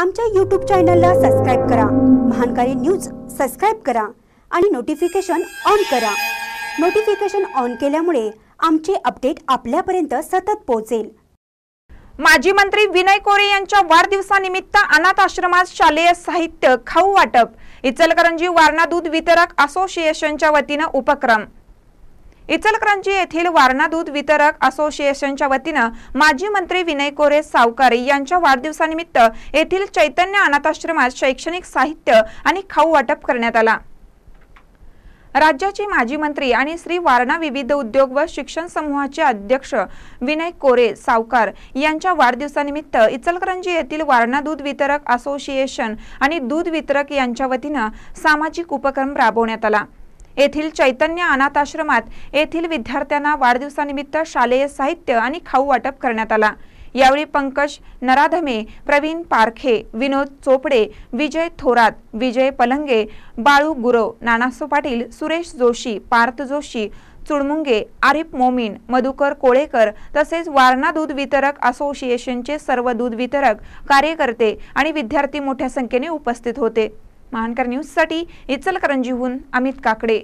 आमच्या यूट्यूब चॅनलला सबस्क्राईब करा महानकारी न्यूज सबस्क्राईब करा आणि नोटिफिकेशन ऑन करा नोटिफिकेशन ऑन केल्यामुळे आमचे अपडेट आपल्यापर्यंत सतत पोहोचेल माजी मंत्री विनय कोरे यांच्या वाढदिवसानिमित्त अनाथ आश्रमात शालेय साहित्य खाऊ वाटप इचलकरंजी वारणा दूध वितरक असोसिएशनच्या वतीनं उपक्रम इचलकरंजी येथील वारणा दूध वितरक असोसिएशनच्या वतीनं माजी मंत्री विनय कोरे सावकार यांच्या वाढदिवसानिमित्त येथील चैतन्य अनाथाश्रमात शैक्षणिक साहित्य आणि खाऊ वाटप करण्यात आला राज्याचे माजी मंत्री आणि श्री वारणा विविध उद्योग व शिक्षण समूहाचे अध्यक्ष विनय कोरे सावकार यांच्या वाढदिवसानिमित्त इचलकरंजी येथील वारणा दूध वितरक असोसिएशन आणि दूध वितरक यांच्या वतीनं सामाजिक उपक्रम राबवण्यात आला येथील चैतन्य अनाथाश्रमात येथील विद्यार्थ्यांना वाढदिवसानिमित्त शालेय साहित्य आणि खाऊ वाटप करण्यात आला यावेळी पंकज नराधमे प्रवीण पारखे विनोद चोपडे विजय थोरात विजय पलंगे बाळू गुरव नानासो पाटील सुरेश जोशी पार्थ जोशी चुडमुंगे आरिफ मोमीन मधुकर कोळेकर तसेच वारणा दूध वितरक असोसिएशनचे सर्व दूध वितरक कार्यकर्ते आणि विद्यार्थी मोठ्या संख्येने उपस्थित होते महानकर न्यूजसाठी इचलकरंजीहून अमित काकडे